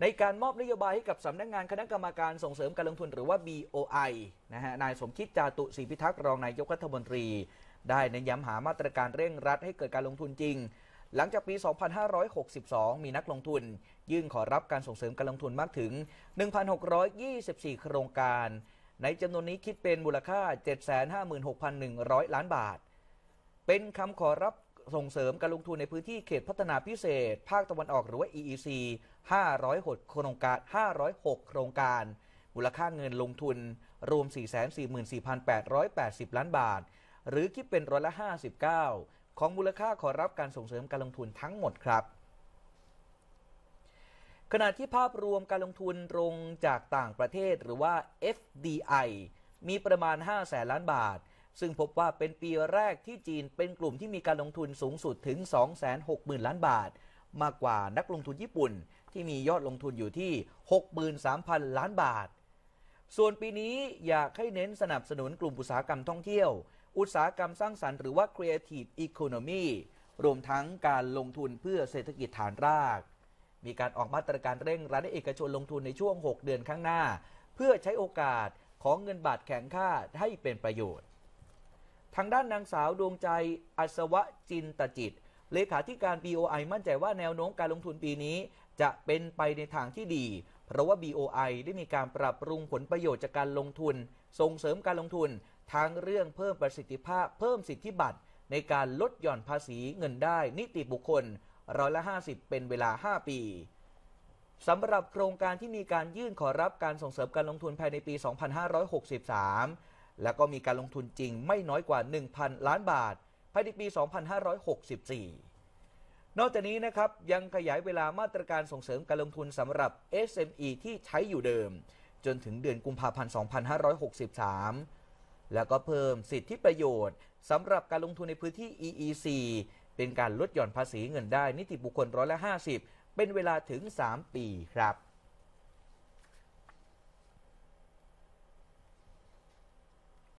ในการมอบนโยบายให้กับสำนักงงานคณะกรรมการส่งเสริมการลงทุนหรือว่า BOI นะฮะ นายสมคิดจาตุศรีพิทักษ์รองนายกรัฐมนตรี ได้เน้นย้ำหามาตรการเร่งรัดให้เกิดการลงทุนจริง หลังจากปี 2562 มีนักลงทุน ยื่นขอรับการส่งเสริมการลงทุนมากถึง 1,624 โครงการ ในจำนวนนี้คิดเป็นมูลค่า 756,100 ล้านบาท เป็นคำขอรับส่งเสริมการลงทุนในพื้นที่เขตพัฒนาพิเศษ ภาคตะวันออกหรือว่า EEC 506โครงการ506 โครงการ มูลค่าเงินลงทุนรวม 444,880 ล้านบาท หรือคิดเป็นร้อยละ 59 ของมูลค่าขอรับการส่งเสริมการลงทุนทั้งหมดครับ ขณะที่ภาพรวมการลงทุนตรงจากต่างประเทศหรือว่า FDI มีประมาณ5แสนล้านบาทซึ่งพบว่าเป็นปีแรกที่จีนเป็นกลุ่มที่มีการลงทุนสูงสุดถึง 260,000ล้านบาท มากกว่านักลงทุนญี่ปุ่นที่มียอดลงทุนอยู่ที่ 63,000 ล้านบาท ส่วนปีนี้อยากให้เน้นสนับสนุนกลุ่มอุตสาหกรรมท่องเที่ยว อุตสาหกรรมสร้างสรรค์หรือว่า Creative Economy รวมทั้งการลงทุนเพื่อเศรษฐกิจฐานราก มีการออกมาตรการเร่งรัดให้เอกชนลงทุนในช่วง 6 เดือนข้างหน้า เพื่อใช้โอกาสของเงินบาทแข็งค่าให้เป็นประโยชน์ทางด้านนางสาวดวงใจอัศวจินตจิต เลขาธิการ BOI มั่นใจว่าแนวโน้มการลงทุนปีนี้ จะเป็นไปในทางที่ดี เพราะว่า BOI ได้มีการปรับปรุงผลประโยชน์จากการลงทุน ส่งเสริมการลงทุนทั้งเรื่องเพิ่มประสิทธิภาพเพิ่มสิทธิบัตร ในการลดหย่อนภาษีเงินได้นิติบุคคลร้อยละ50 เป็นเวลา 5 ปี สำหรับโครงการที่มีการยื่นขอรับการส่งเสริมการลงทุนภายในปี 2563แล้วก็มีการลงทุนจริงไม่น้อยกว่า 1,000 ล้านบาท ภายในปี 2564 นอกจากนี้นะครับ ยังขยายเวลามาตรการส่งเสริมการลงทุนสำหรับ SME ที่ใช้อยู่เดิม จนถึงเดือนกุมภาพันธ์2563 แล้วก็เพิ่มสิทธิประโยชน์สำหรับการลงทุนในพื้นที่ EEC เป็นการลดหย่อนภาษีเงินได้ นิติบุคคลร้อยละ50 เป็นเวลาถึง 3 ปีครับ